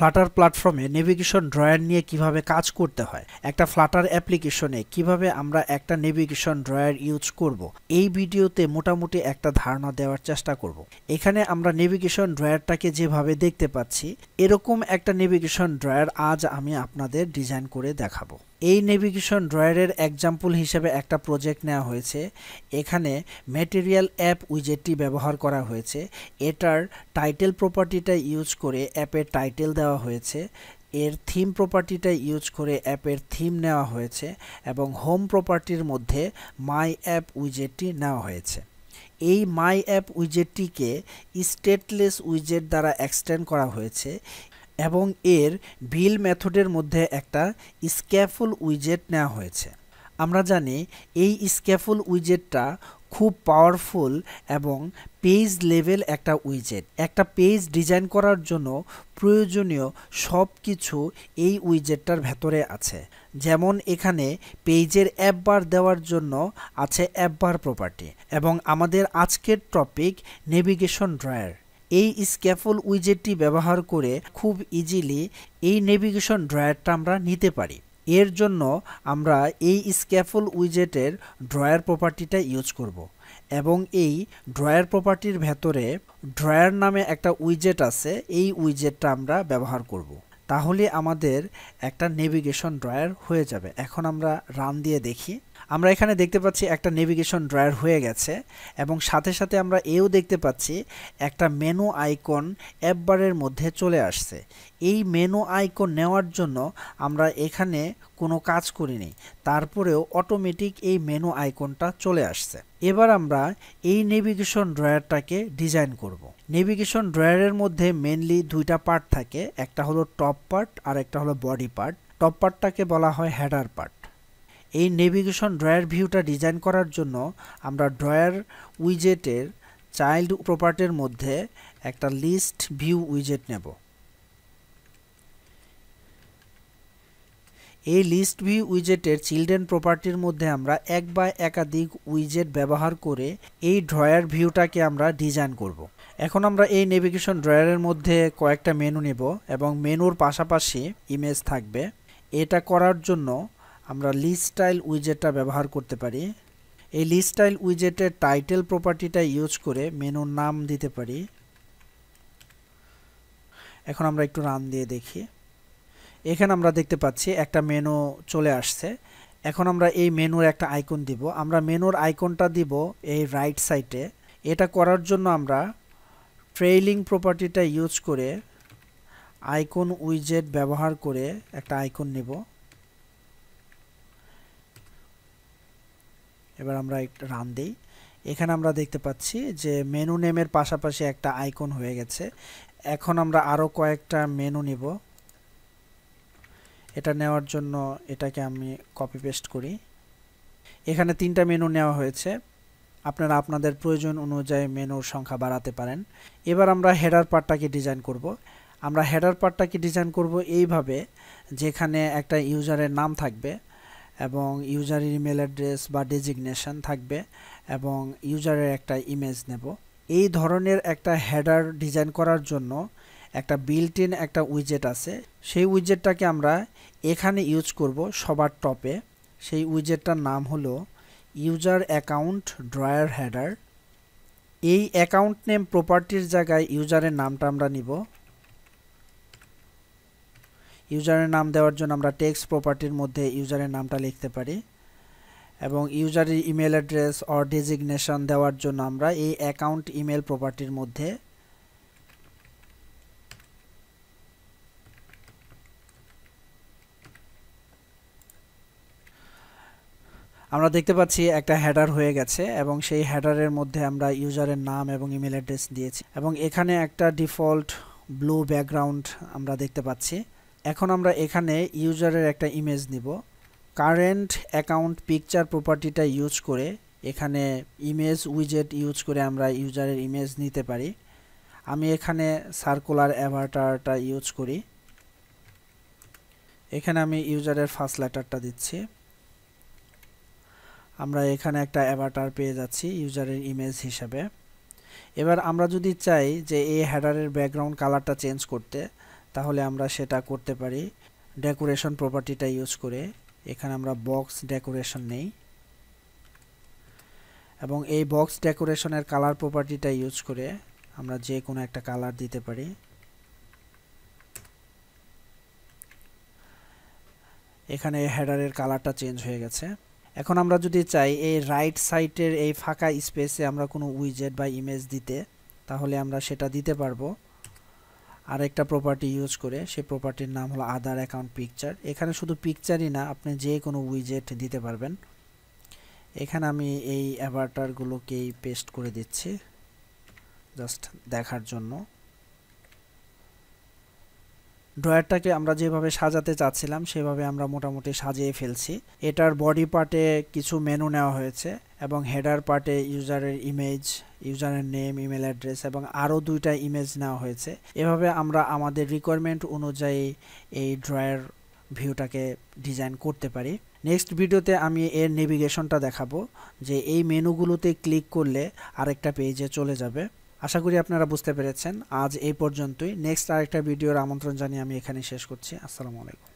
Flutter প্ল্যাটফর্মে navigation drawer নিয়ে কিভাবে কাজ করতে হয় একটা ফ্লাটার অ্যাপ্লিকেশনে কিভাবে আমরা একটা নেভিগেশন ড্রয়ার ইউজ করব এই ভিডিওতে মোটামুটি একটা ধারণা দেওয়ার চেষ্টা করব এখানে আমরা নেভিগেশন ড্রয়ারটাকে যেভাবে দেখতে পাচ্ছি এরকম একটা নেভিগেশন ড্রয়ার আজ আমি আপনাদের ডিজাইন করে দেখাবো এই নেভিগেশন ড্রয়ারের এক্সাম্পল হিসেবে একটা প্রজেক্ট নেওয়া হয়েছে এখানে ম্যাটেরিয়াল অ্যাপ উইজেটটি ব্যবহার করা হয়েছে এটার টাইটেল প্রপার্টিটা ইউজ করে অ্যাপের টাইটেল দেওয়া হয়েছে এর থিম প্রপার্টিটা ইউজ করে অ্যাপের থিম নেওয়া হয়েছে এবং হোম প্রপার্টির মধ্যে মাই অ্যাপ উইজেটটি নেওয়া হয়েছে এই মাই অ্যাপ উইজেটটিকে স্টেটলেস উইজেট দ্বারা এক্সটেন্ড করা হয়েছে এবং এর ভিল মেথডের মধ্যে একটা স্ক্যাফুল উইজেট নেওয়া হয়েছে আমরা জানি এই স্ক্যাফুল উইজেটটা খুব পাওয়ারফুল এবং পেজ লেভেল একটা উইজেট একটা পেজ ডিজাইন করার জন্য প্রয়োজনীয় সব কিছু এই উইজেটটার ভেতরে আছে যেমন এখানে পেজের অ্যাপবার দেওয়ার জন্য আছে অ্যাপবার প্রপার্টি এবং আমাদের আজকের টপিক নেভিগেশন ড্রয়ার এই স্ক্যাফল উইজেটটি ব্যবহার করে খুব ইজিলি এই নেভিগেশন ড্রয়ারটা আমরা নিতে পারি এর জন্য আমরা এই স্ক্যাফল উইজেটের ড্রয়ার প্রপার্টিটা ইউজ করব। এবং এই ড্রয়ার প্রপার্টির ভেতরে ড্রয়ার নামে একটা উইজেট আছে এই উইজেটটা আমরা ব্যবহার করব। তাহলে আমাদের একটা নেভিগেশন ড্রয়ার হয়ে যাবে এখন আমরা রান দিয়ে দেখি আমরা এখানে দেখতে পাচ্ছি একটা নেভিগেশন ড্রয়ার হয়ে গেছে এবং সাথে সাথে আমরা এও দেখতে পাচ্ছি একটা মেনু আইকন অ্যাপবারের মধ্যে চলে আসছে এই মেনু আইকন নেওয়ার জন্য আমরা এখানে কোনো কাজ করিনি তারপরেও অটোমেটিক এই মেনু আইকনটা চলে আসছে এবার আমরা এই নেভিগেশন ড্রয়ারটাকে ডিজাইন করব। নেভিগেশন ড্রয়ারের মধ্যে মেনলি দুইটা পার্ট থাকে একটা হলো টপ পার্ট আর একটা হলো বডি পার্ট টপ পার্টটাকে বলা হয় হ্যাডার পার্ট এই নেভিগেশন ড্রয়ার ভিউটা ডিজাইন করার জন্য আমরা ড্রয়ার উইজেটের চাইল্ড প্রপার্টির মধ্যে একটা লিস্ট ভিউ উইজেট নেব এই লিস্ট ভিউ উইজেটের চিলড্রেন প্রপার্টির মধ্যে আমরা এক বা একাধিক উইজেট ব্যবহার করে এই ড্রয়ার ভিউটাকে আমরা ডিজাইন করব। এখন আমরা এই নেভিগেশন ড্রয়ারের মধ্যে কয়েকটা মেনু নেব এবং মেনুর পাশাপাশি ইমেজ থাকবে এটা করার জন্য আমরা লিস্ট স্টাইল উইজেটটা ব্যবহার করতে পারি এই লিস্ট স্টাইল উইজেটের টাইটেল প্রপার্টিটা ইউজ করে মেনুর নাম দিতে পারি এখন আমরা একটু রান দিয়ে দেখি এখানে আমরা দেখতে পাচ্ছি একটা মেনু চলে আসছে এখন আমরা এই মেনুর একটা আইকন দিব আমরা মেনুর আইকনটা দিব এই রাইট সাইডে এটা করার জন্য আমরা ট্রেইলিং প্রপার্টিটা ইউজ করে আইকন উইজেট ব্যবহার করে একটা আইকন নেব এবার আমরা একটা রান দিই এখানে আমরা দেখতে পাচ্ছি যে মেনু নেমের পাশাপাশি একটা আইকন হয়ে গেছে এখন আমরা আরও কয়েকটা মেনু নিব এটা নেওয়ার জন্য এটাকে আমি কপি পেস্ট করি এখানে তিনটা মেনু নেওয়া হয়েছে আপনারা আপনাদের প্রয়োজন অনুযায়ী মেনুর সংখ্যা বাড়াতে পারেন এবার আমরা হেডার পার্টটাকে ডিজাইন করব। আমরা হেডার পার্টটাকে ডিজাইন করব এইভাবে যেখানে একটা ইউজারের নাম থাকবে এবং ইউজারের ইমেল অ্যাড্রেস বা ডেজিগনেশন থাকবে এবং ইউজারের একটা ইমেজ নেব এই ধরনের একটা হেডার ডিজাইন করার জন্য একটা বিল্ট ইন একটা উইজেট আছে সেই উইজেটটাকে আমরা এখানে ইউজ করব সবার টপে সেই উইজেটটার নাম হলো ইউজার অ্যাকাউন্ট ড্রয়ার হেডার এই অ্যাকাউন্ট নেম প্রপার্টির জায়গায় ইউজারের নামটা আমরা নিব ইউজারের নাম দেওয়ার জন্য আমরা টেক্সট প্রপার্টির মধ্যে ইউজারের নামটা লিখতে পারি এবং ইউজারের ইমেল অ্যাড্রেস অর ডেজিগনেশন দেওয়ার জন্য আমরা এই অ্যাকাউন্ট ইমেল প্রপার্টির মধ্যে আমরা দেখতে পাচ্ছি একটা হেডার হয়ে গেছে এবং সেই হেডারের মধ্যে আমরা ইউজারের নাম এবং ইমেল অ্যাড্রেস দিয়েছি এবং এখানে একটা ডিফল্ট ব্লু ব্যাকগ্রাউন্ড আমরা দেখতে পাচ্ছি এখন আমরা এখানে ইউজারের একটা ইমেজ নিব কারেন্ট অ্যাকাউন্ট পিকচার প্রপার্টিটা ইউজ করে এখানে ইমেজ উইজেট ইউজ করে আমরা ইউজারের ইমেজ নিতে পারি আমি এখানে সার্কুলার অ্যাভার্টারটা ইউজ করি এখানে আমি ইউজারের ফার্স্ট লেটারটা দিচ্ছি আমরা এখানে একটা অ্যাভার্টার পেয়ে যাচ্ছি ইউজারের ইমেজ হিসাবে এবার আমরা যদি চাই যে এই হ্যাডারের ব্যাকগ্রাউন্ড কালারটা চেঞ্জ করতে তাহলে আমরা সেটা করতে পারি ডেকোরেশন প্রপার্টিটা ইউজ করে এখানে আমরা বক্স ডেকোরেশন নেই এবং এই বক্স ডেকোরেশনের কালার প্রপার্টিটা ইউজ করে আমরা যে কোনো একটা কালার দিতে পারি এখানে হেডারের কালারটা চেঞ্জ হয়ে গেছে এখন আমরা যদি চাই এই রাইট সাইটের এই ফাঁকা স্পেসে আমরা কোনো উইজেট বা ইমেজ দিতে তাহলে আমরা সেটা দিতে পারবো আর একটা প্রপার্টি ইউজ করে সেই প্রপার্টির নাম হলো আদার অ্যাকাউন্ট পিকচার এখানে শুধু পিকচারই না আপনি যে কোনো উইজেট দিতে পারবেন এখানে আমি এই অ্যাভার্টারগুলোকেই পেস্ট করে দিচ্ছি জাস্ট দেখার জন্য ড্রয়ারটাকে আমরা যেভাবে সাজাতে চাচ্ছিলাম সেভাবে আমরা মোটামুটি সাজিয়ে ফেলছি এটার বডি পার্টে কিছু মেনু নেওয়া হয়েছে এবং হেডার পার্টে ইউজারের ইমেজ ইউজারের নেম ইমেল অ্যাড্রেস এবং আরও দুইটা ইমেজ নেওয়া হয়েছে এভাবে আমরা আমাদের রিকোয়ারমেন্ট অনুযায়ী এই ড্রয়ার ভিউটাকে ডিজাইন করতে পারি নেক্সট ভিডিওতে আমি এর নেভিগেশনটা দেখাবো যে এই মেনুগুলোতে ক্লিক করলে আরেকটা পেজে চলে যাবে আশা করি আপনারা বুঝতে পেরেছেন আজ এই পর্যন্তই নেক্সট আরেকটা ভিডিওর আমন্ত্রণ জানিয়ে আমি এখানে শেষ করছি আসসালামু আলাইকুম